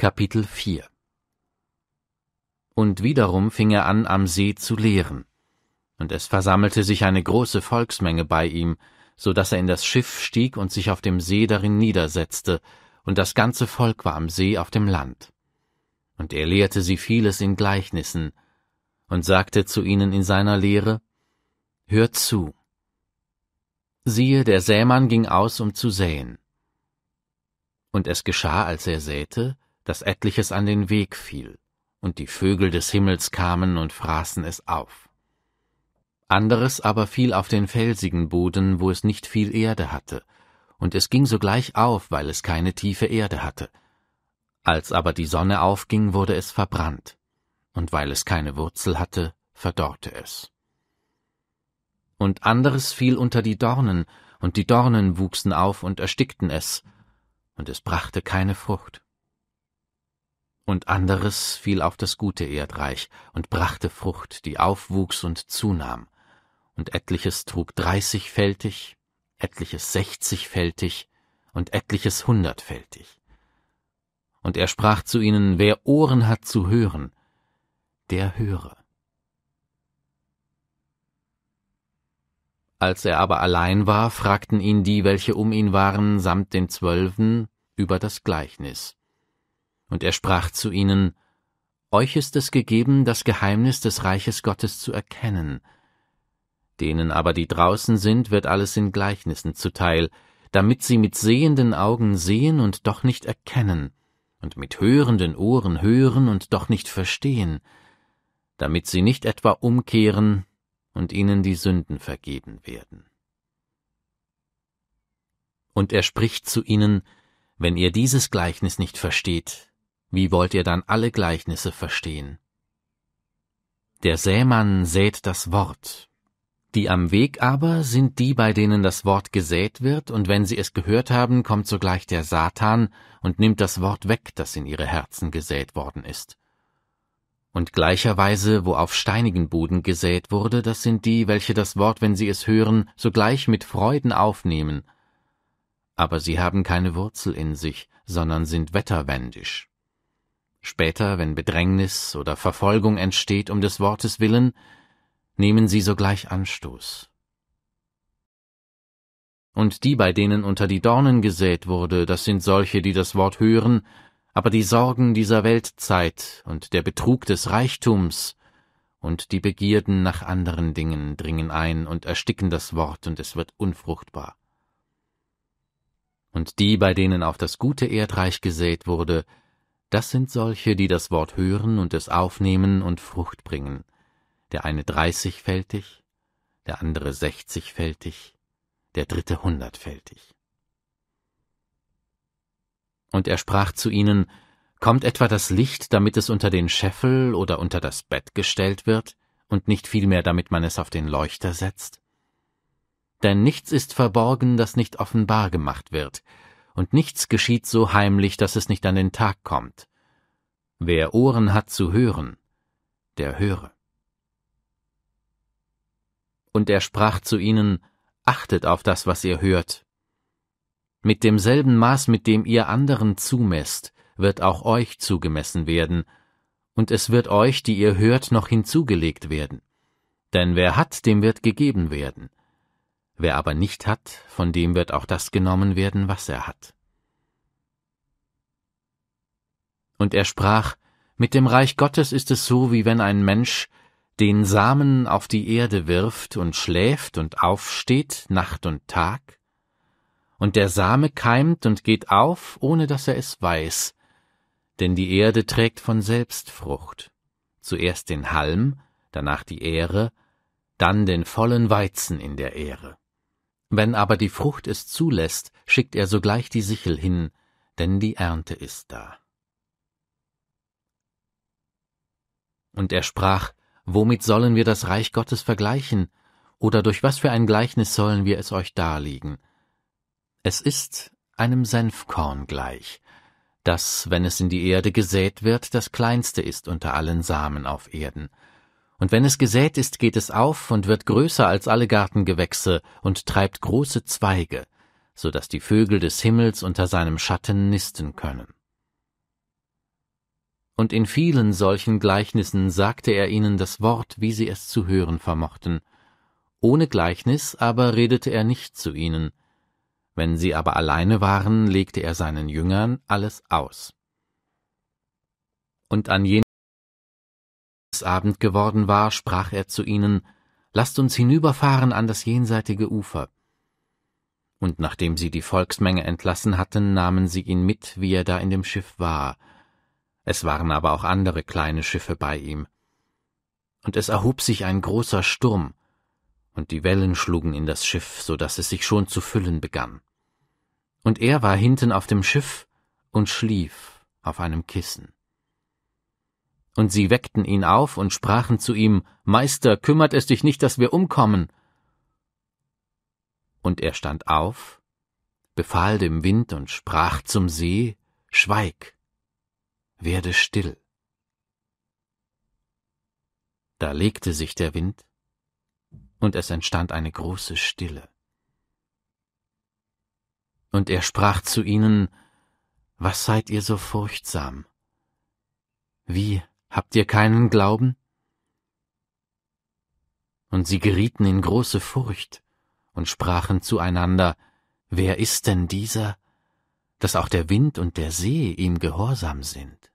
Kapitel 4 Und wiederum fing er an, am See zu lehren. Und es versammelte sich eine große Volksmenge bei ihm, so daß er in das Schiff stieg und sich auf dem See darin niedersetzte, und das ganze Volk war am See auf dem Land. Und er lehrte sie vieles in Gleichnissen, und sagte zu ihnen in seiner Lehre, Hört zu. Siehe, der Sämann ging aus, um zu säen. Und es geschah, als er säte, dass etliches an den Weg fiel, und die Vögel des Himmels kamen und fraßen es auf. Anderes aber fiel auf den felsigen Boden, wo es nicht viel Erde hatte, und es ging sogleich auf, weil es keine tiefe Erde hatte. Als aber die Sonne aufging, wurde es verbrannt, und weil es keine Wurzel hatte, verdorrte es. Und anderes fiel unter die Dornen, und die Dornen wuchsen auf und erstickten es, und es brachte keine Frucht und anderes fiel auf das gute Erdreich und brachte Frucht, die aufwuchs und zunahm, und etliches trug dreißigfältig, etliches sechzigfältig und etliches hundertfältig. Und er sprach zu ihnen, wer Ohren hat zu hören, der höre. Als er aber allein war, fragten ihn die, welche um ihn waren, samt den Zwölfen, über das Gleichnis. Und er sprach zu ihnen, Euch ist es gegeben, das Geheimnis des Reiches Gottes zu erkennen. Denen aber, die draußen sind, wird alles in Gleichnissen zuteil, damit sie mit sehenden Augen sehen und doch nicht erkennen, und mit hörenden Ohren hören und doch nicht verstehen, damit sie nicht etwa umkehren und ihnen die Sünden vergeben werden. Und er spricht zu ihnen, wenn ihr dieses Gleichnis nicht versteht, wie wollt ihr dann alle Gleichnisse verstehen? Der Sämann sät das Wort. Die am Weg aber sind die, bei denen das Wort gesät wird, und wenn sie es gehört haben, kommt sogleich der Satan und nimmt das Wort weg, das in ihre Herzen gesät worden ist. Und gleicherweise, wo auf steinigen Boden gesät wurde, das sind die, welche das Wort, wenn sie es hören, sogleich mit Freuden aufnehmen. Aber sie haben keine Wurzel in sich, sondern sind wetterwendisch. Später, wenn Bedrängnis oder Verfolgung entsteht um des Wortes willen, nehmen sie sogleich Anstoß. Und die, bei denen unter die Dornen gesät wurde, das sind solche, die das Wort hören, aber die Sorgen dieser Weltzeit und der Betrug des Reichtums und die Begierden nach anderen Dingen dringen ein und ersticken das Wort, und es wird unfruchtbar. Und die, bei denen auf das gute Erdreich gesät wurde, das sind solche, die das Wort hören und es aufnehmen und Frucht bringen, der eine dreißigfältig, der andere sechzigfältig, der dritte hundertfältig. Und er sprach zu ihnen, Kommt etwa das Licht, damit es unter den Scheffel oder unter das Bett gestellt wird, und nicht vielmehr, damit man es auf den Leuchter setzt? Denn nichts ist verborgen, das nicht offenbar gemacht wird, und nichts geschieht so heimlich, dass es nicht an den Tag kommt. Wer Ohren hat zu hören, der höre. Und er sprach zu ihnen, Achtet auf das, was ihr hört. Mit demselben Maß, mit dem ihr anderen zumesst, wird auch euch zugemessen werden, und es wird euch, die ihr hört, noch hinzugelegt werden. Denn wer hat, dem wird gegeben werden, Wer aber nicht hat, von dem wird auch das genommen werden, was er hat. Und er sprach, mit dem Reich Gottes ist es so, wie wenn ein Mensch den Samen auf die Erde wirft und schläft und aufsteht Nacht und Tag, und der Same keimt und geht auf, ohne dass er es weiß, denn die Erde trägt von selbst Frucht, zuerst den Halm, danach die Ähre, dann den vollen Weizen in der Ähre. Wenn aber die Frucht es zulässt, schickt er sogleich die Sichel hin, denn die Ernte ist da. Und er sprach, Womit sollen wir das Reich Gottes vergleichen, oder durch was für ein Gleichnis sollen wir es euch darlegen? Es ist einem Senfkorn gleich, das, wenn es in die Erde gesät wird, das kleinste ist unter allen Samen auf Erden, und wenn es gesät ist, geht es auf und wird größer als alle Gartengewächse und treibt große Zweige, so dass die Vögel des Himmels unter seinem Schatten nisten können. Und in vielen solchen Gleichnissen sagte er ihnen das Wort, wie sie es zu hören vermochten. Ohne Gleichnis aber redete er nicht zu ihnen. Wenn sie aber alleine waren, legte er seinen Jüngern alles aus. Und an jenen es Abend geworden war, sprach er zu ihnen, Lasst uns hinüberfahren an das jenseitige Ufer. Und nachdem sie die Volksmenge entlassen hatten, nahmen sie ihn mit, wie er da in dem Schiff war. Es waren aber auch andere kleine Schiffe bei ihm. Und es erhob sich ein großer Sturm, und die Wellen schlugen in das Schiff, so daß es sich schon zu füllen begann. Und er war hinten auf dem Schiff und schlief auf einem Kissen. Und sie weckten ihn auf und sprachen zu ihm, Meister, kümmert es dich nicht, dass wir umkommen? Und er stand auf, befahl dem Wind und sprach zum See, Schweig, werde still. Da legte sich der Wind, und es entstand eine große Stille. Und er sprach zu ihnen, Was seid ihr so furchtsam? Wie Habt ihr keinen Glauben? Und sie gerieten in große Furcht und sprachen zueinander, Wer ist denn dieser, dass auch der Wind und der See ihm gehorsam sind?